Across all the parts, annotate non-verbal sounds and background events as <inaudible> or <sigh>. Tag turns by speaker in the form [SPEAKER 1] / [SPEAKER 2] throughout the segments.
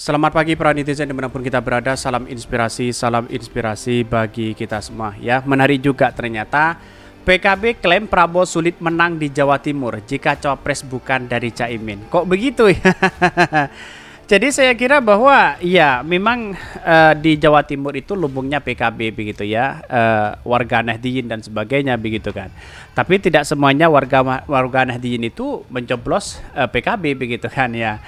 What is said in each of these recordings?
[SPEAKER 1] Selamat pagi para netizen dimanapun kita berada Salam inspirasi, salam inspirasi bagi kita semua ya Menarik juga ternyata PKB klaim Prabowo sulit menang di Jawa Timur Jika cawapres bukan dari Caimin Kok begitu ya? <laughs> Jadi saya kira bahwa ya memang uh, di Jawa Timur itu lubungnya PKB begitu ya uh, warga Nahdiyin dan sebagainya begitu kan. Tapi tidak semuanya warga warga Nahdiyin itu mencoblos uh, eh, PKB begitu kan ya.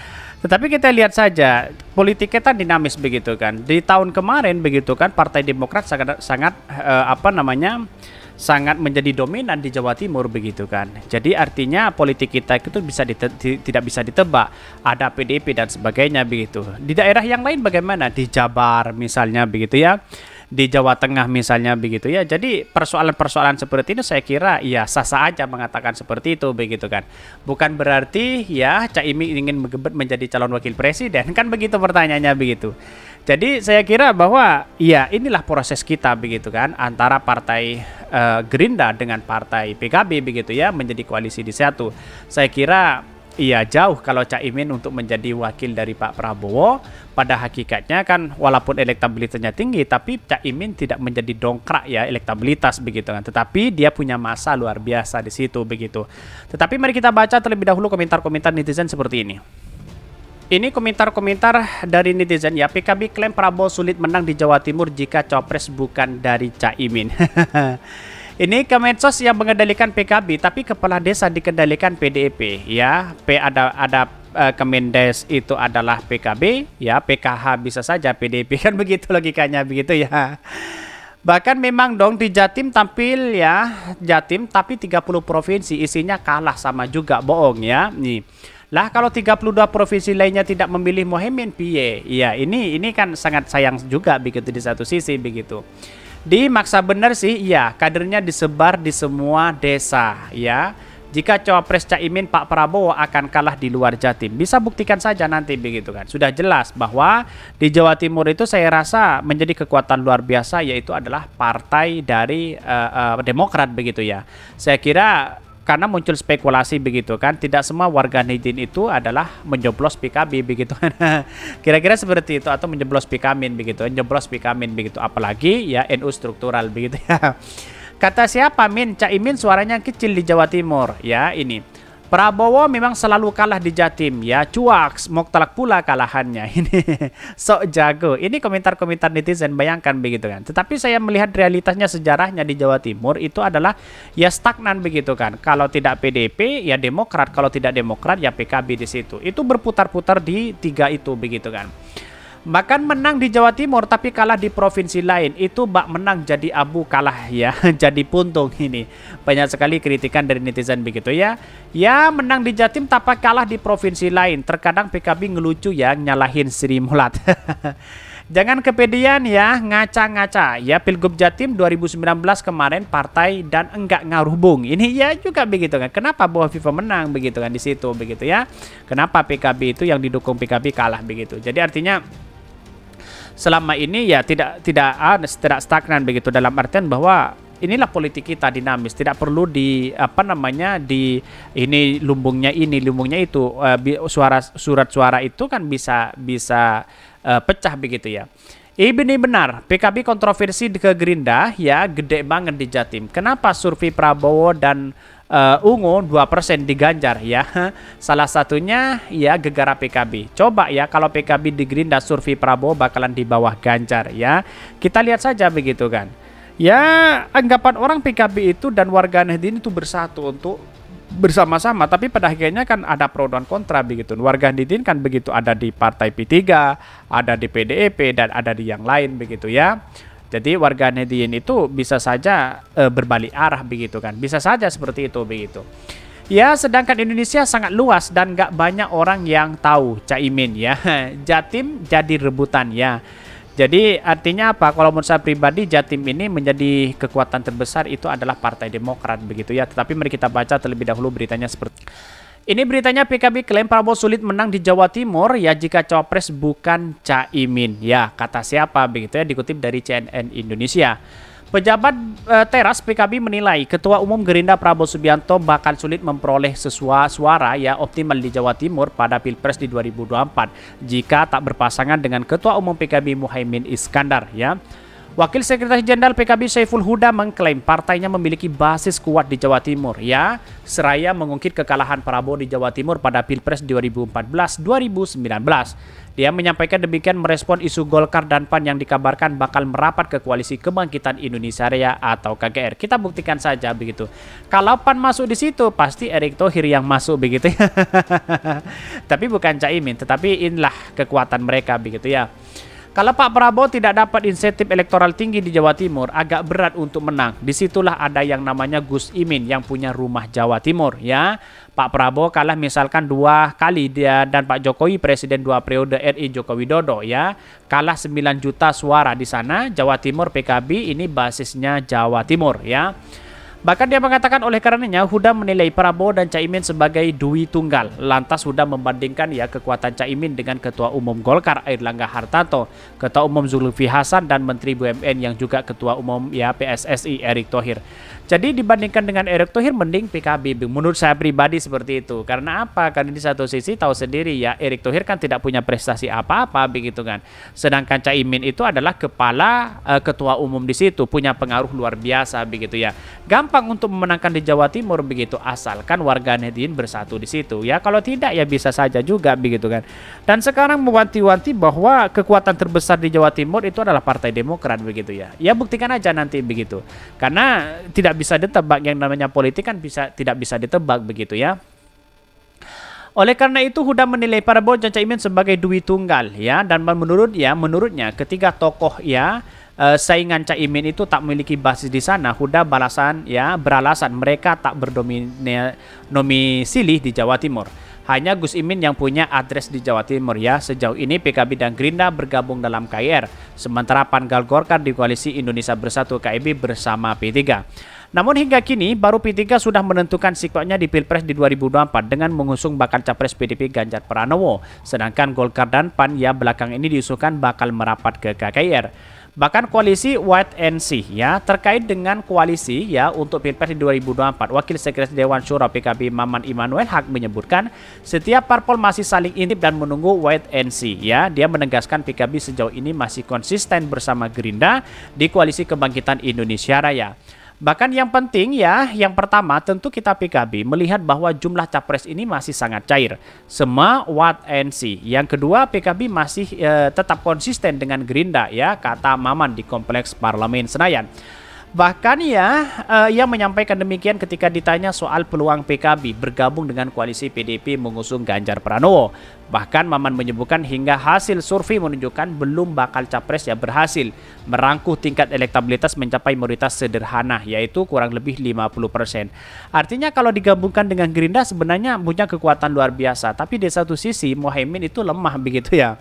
[SPEAKER 1] Tetapi kita lihat saja politiknya kan dinamis begitu kan. Di tahun kemarin begitu kan Partai Demokrat sangat sangat eh, apa namanya? sangat menjadi dominan di Jawa Timur begitu kan. Jadi artinya politik kita itu bisa dite, tidak bisa ditebak. Ada PDIP dan sebagainya begitu. Di daerah yang lain bagaimana? Di Jabar misalnya begitu ya di Jawa Tengah misalnya begitu ya. Jadi persoalan-persoalan seperti itu saya kira ya sah-sah aja mengatakan seperti itu begitu kan. Bukan berarti ya Cak Caimin ingin menggebet menjadi calon wakil presiden kan begitu pertanyaannya begitu. Jadi saya kira bahwa ya inilah proses kita begitu kan antara partai uh, Gerindra dengan partai PKB begitu ya menjadi koalisi di satu. Saya kira Iya jauh kalau Caimin untuk menjadi wakil dari Pak Prabowo. Pada hakikatnya kan walaupun elektabilitasnya tinggi, tapi Caimin tidak menjadi dongkrak ya elektabilitas begitu kan. Tetapi dia punya masa luar biasa di situ begitu. Tetapi mari kita baca terlebih dahulu komentar-komentar netizen seperti ini. Ini komentar-komentar dari netizen ya. PKB klaim Prabowo sulit menang di Jawa Timur jika copres bukan dari Caimin. <laughs> Ini Kemensos yang mengendalikan PKB, tapi kepala desa dikendalikan PDIP. Ya, P ada ada eh, Kemendes itu adalah PKB, ya PKH bisa saja PDIP <laughs> kan begitu logikanya begitu ya. Bahkan memang dong di Jatim tampil ya, Jatim tapi 30 provinsi isinya kalah sama juga bohong ya. Nih. Lah kalau 32 provinsi lainnya tidak memilih Mohaimin piye? Iya, ini ini kan sangat sayang juga begitu di satu sisi begitu dimaksa benar sih, iya, kadernya disebar di semua desa, ya. Jika cawapres Caimin Pak Prabowo akan kalah di luar Jatim, bisa buktikan saja nanti begitu kan. Sudah jelas bahwa di Jawa Timur itu saya rasa menjadi kekuatan luar biasa yaitu adalah partai dari uh, uh, Demokrat begitu ya. Saya kira karena muncul spekulasi begitu kan tidak semua warga Nijin itu adalah menjeblos PKB begitu kan <laughs> kira-kira seperti itu atau menjeblos Pikamin begitu menjeblos Pikamin begitu apalagi ya NU struktural begitu ya <laughs> kata siapa Min Caimin suaranya kecil di Jawa Timur ya ini Prabowo memang selalu kalah di Jatim ya cuaks telak pula kalahannya <laughs> ini sok jago ini komentar-komentar netizen bayangkan begitu kan tetapi saya melihat realitasnya sejarahnya di Jawa Timur itu adalah ya stagnan begitu kan kalau tidak PDP ya Demokrat kalau tidak Demokrat ya PKB di situ itu berputar-putar di tiga itu begitu kan Bahkan menang di Jawa Timur tapi kalah di provinsi lain. Itu bak menang jadi abu kalah ya. <laughs> jadi puntung ini. Banyak sekali kritikan dari netizen begitu ya. Ya menang di Jatim tapi kalah di provinsi lain. Terkadang PKB ngelucu ya nyalahin Sri Mulat. <laughs> Jangan kepedean ya, ngaca-ngaca. Ya, Pilgub Jatim 2019 kemarin partai dan enggak ngaruh bung. Ini ya juga begitu kan. Kenapa bahwa FIFA menang begitu kan di situ begitu ya. Kenapa PKB itu yang didukung PKB kalah begitu. Jadi artinya selama ini ya tidak tidak ah, tidak stagnan begitu dalam artian bahwa inilah politik kita dinamis tidak perlu di apa namanya di ini lumbungnya ini lumbungnya itu eh, suara surat suara itu kan bisa bisa eh, pecah begitu ya ini benar, PKB kontroversi ke Gerindra ya gede banget di Jatim. Kenapa survei Prabowo dan uh, Ungu 2% di Ganjar ya. <laughs> Salah satunya ya gegara PKB. Coba ya kalau PKB di Gerindra survei Prabowo bakalan di bawah Ganjar ya. Kita lihat saja begitu kan. Ya anggapan orang PKB itu dan warga Nahdien itu bersatu untuk bersama-sama tapi pada akhirnya kan ada pro dan kontra begitu warga Nahdien kan begitu ada di partai P3 ada di PDIP e dan ada di yang lain begitu ya jadi warga Nedien itu bisa saja e, berbalik arah begitu kan. Bisa saja seperti itu begitu. Ya, sedangkan Indonesia sangat luas dan gak banyak orang yang tahu Caimin ya. <laughs> Jatim jadi rebutan ya. Jadi artinya apa? Kalau menurut saya pribadi Jatim ini menjadi kekuatan terbesar itu adalah Partai Demokrat begitu ya. Tetapi mari kita baca terlebih dahulu beritanya seperti ini beritanya PKB klaim Prabowo sulit menang di Jawa Timur ya jika cawapres bukan Caimin. Ya, kata siapa begitu ya dikutip dari CNN Indonesia. Pejabat eh, teras PKB menilai Ketua Umum Gerindra Prabowo Subianto bahkan sulit memperoleh sesuai suara ya optimal di Jawa Timur pada Pilpres di 2024 jika tak berpasangan dengan Ketua Umum PKB Muhaimin Iskandar ya. Wakil Sekretaris Jenderal PKB Saiful Huda mengklaim partainya memiliki basis kuat di Jawa Timur ya, seraya mengungkit kekalahan Prabowo di Jawa Timur pada Pilpres 2014-2019. Dia menyampaikan demikian merespon isu Golkar dan PAN yang dikabarkan bakal merapat ke koalisi Kebangkitan Indonesia Raya atau KGR. Kita buktikan saja begitu. Kalau PAN masuk di situ pasti Erick Thohir yang masuk begitu. Ya. <laughs> tapi bukan Caimin, tetapi inilah kekuatan mereka begitu ya. Kalau Pak Prabowo tidak dapat insentif elektoral tinggi di Jawa Timur, agak berat untuk menang. Disitulah ada yang namanya Gus Imin yang punya rumah Jawa Timur, ya. Pak Prabowo kalah misalkan dua kali dia dan Pak Jokowi presiden dua periode RI Joko Widodo ya kalah 9 juta suara di sana Jawa Timur PKB ini basisnya Jawa Timur ya Bahkan dia mengatakan oleh karenanya Huda menilai Prabowo dan Caimin sebagai dui tunggal. Lantas Huda membandingkan ya kekuatan Caimin dengan Ketua Umum Golkar Airlangga Hartanto, Ketua Umum Zulfi Hasan dan Menteri BUMN yang juga Ketua Umum ya PSSI Erick Thohir. Jadi dibandingkan dengan Erick Thohir mending PKB menurut saya pribadi seperti itu. Karena apa? Karena di satu sisi tahu sendiri ya Erick Thohir kan tidak punya prestasi apa-apa begitu kan. Sedangkan Caimin itu adalah kepala uh, ketua umum di situ, punya pengaruh luar biasa begitu ya. Gampang gampang untuk memenangkan di Jawa Timur begitu asalkan warga Nedin bersatu di situ ya. Kalau tidak ya bisa saja juga begitu kan. Dan sekarang mewanti-wanti bahwa kekuatan terbesar di Jawa Timur itu adalah Partai Demokrat begitu ya. Ya buktikan aja nanti begitu. Karena tidak bisa ditebak yang namanya politik kan bisa tidak bisa ditebak begitu ya. Oleh karena itu Huda menilai Prabowo dan Caimin sebagai duit tunggal ya dan menurut ya menurutnya ketiga tokoh ya Eh, saingan Caimin itu tak memiliki basis di sana. Huda balasan ya beralasan mereka tak berdominasi di Jawa Timur. Hanya Gus Imin yang punya address di Jawa Timur ya. Sejauh ini PKB dan Gerindra bergabung dalam KIR, sementara Pan Golkar di koalisi Indonesia Bersatu KIB bersama P3. Namun hingga kini baru P3 sudah menentukan sikapnya di Pilpres di 2024 dengan mengusung bakal capres PDP Ganjar Pranowo, sedangkan Golkar dan PAN ya belakang ini diusulkan bakal merapat ke KKR bahkan koalisi White and Sea ya terkait dengan koalisi ya untuk Pilpres di 2024 Wakil Sekretaris Dewan syura PKB Maman Immanuel hak menyebutkan setiap parpol masih saling intip dan menunggu White and Sea ya dia menegaskan PKB sejauh ini masih konsisten bersama Gerindra di koalisi Kebangkitan Indonesia Raya Bahkan yang penting ya, yang pertama tentu kita PKB melihat bahwa jumlah capres ini masih sangat cair. Semua what and see. Yang kedua PKB masih eh, tetap konsisten dengan Gerinda ya, kata Maman di Kompleks Parlemen Senayan. Bahkan ya, uh, ia menyampaikan demikian ketika ditanya soal peluang PKB bergabung dengan koalisi PDP mengusung Ganjar Pranowo. Bahkan Maman menyebutkan hingga hasil survei menunjukkan belum bakal capres yang berhasil merangkuh tingkat elektabilitas mencapai mayoritas sederhana yaitu kurang lebih 50%. Artinya kalau digabungkan dengan Gerindra sebenarnya punya kekuatan luar biasa, tapi di satu sisi Mohaimin itu lemah begitu ya.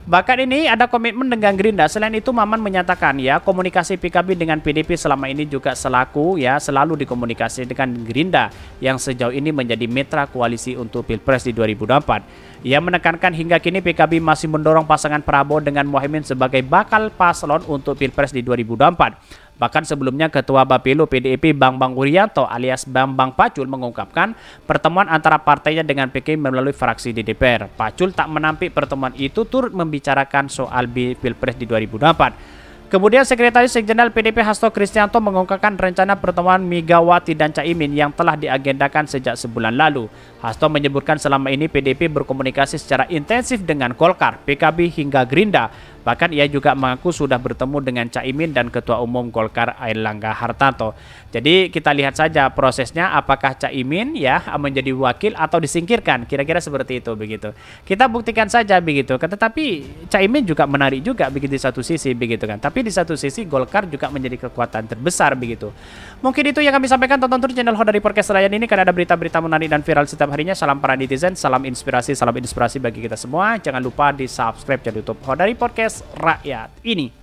[SPEAKER 1] Bahkan ini ada komitmen dengan Gerindra. Selain itu Maman menyatakan ya komunikasi PKB dengan PDP selama ini juga selaku ya selalu dikomunikasi dengan Gerindra yang sejauh ini menjadi mitra koalisi untuk Pilpres di 2024. Ia menekankan hingga kini PKB masih mendorong pasangan Prabowo dengan Mohaimin sebagai bakal paslon untuk Pilpres di 2024. Bahkan sebelumnya Ketua Bapilu PDIP Bambang Wuryanto alias Bambang Pacul mengungkapkan pertemuan antara partainya dengan PKI melalui fraksi di DPR. Pacul tak menampik pertemuan itu turut membicarakan soal Pilpres di 2004. Kemudian Sekretaris Jenderal PDP Hasto Kristianto mengungkapkan rencana pertemuan Megawati dan Caimin yang telah diagendakan sejak sebulan lalu. Hasto menyebutkan selama ini PDP berkomunikasi secara intensif dengan Golkar, PKB hingga Gerindra. Bahkan ia juga mengaku sudah bertemu dengan Caimin dan Ketua Umum Golkar Airlangga Hartanto. Jadi kita lihat saja prosesnya apakah Caimin ya menjadi wakil atau disingkirkan. Kira-kira seperti itu begitu. Kita buktikan saja begitu. Tetapi Caimin juga menarik juga begitu di satu sisi begitu kan. Tapi tapi di satu sisi Golkar juga menjadi kekuatan terbesar begitu. Mungkin itu yang kami sampaikan. Tonton terus channel Ho dari Podcast Rakyat ini karena ada berita-berita menarik dan viral setiap harinya. Salam para netizen, salam inspirasi, salam inspirasi bagi kita semua. Jangan lupa di subscribe channel YouTube Ho dari Podcast Rakyat ini.